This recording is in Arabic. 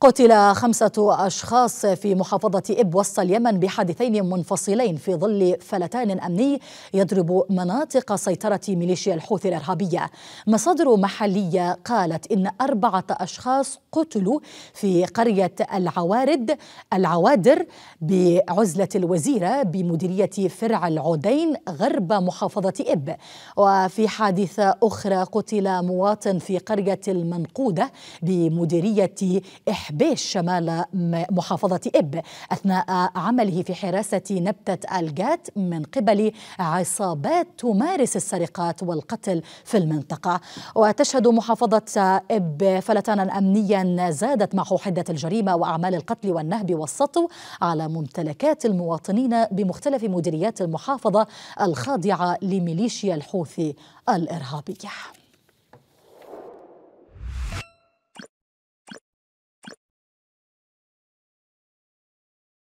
قتل خمسة أشخاص في محافظة إب وسط اليمن بحادثين منفصلين في ظل فلتان أمني يضرب مناطق سيطرة ميليشيا الحوثي الإرهابية مصادر محلية قالت إن أربعة أشخاص قتلوا في قرية العوارد العوادر بعزلة الوزيرة بمديرية فرع العودين غرب محافظة إب وفي حادثة أخرى قتل مواطن في قرية المنقودة بمديرية إح حبيش شمال محافظة إب أثناء عمله في حراسة نبتة الجات من قبل عصابات تمارس السرقات والقتل في المنطقة وتشهد محافظة إب فلتانا أمنيا زادت معه حدة الجريمة وأعمال القتل والنهب والسطو على ممتلكات المواطنين بمختلف مديريات المحافظة الخاضعة لميليشيا الحوثي الإرهابية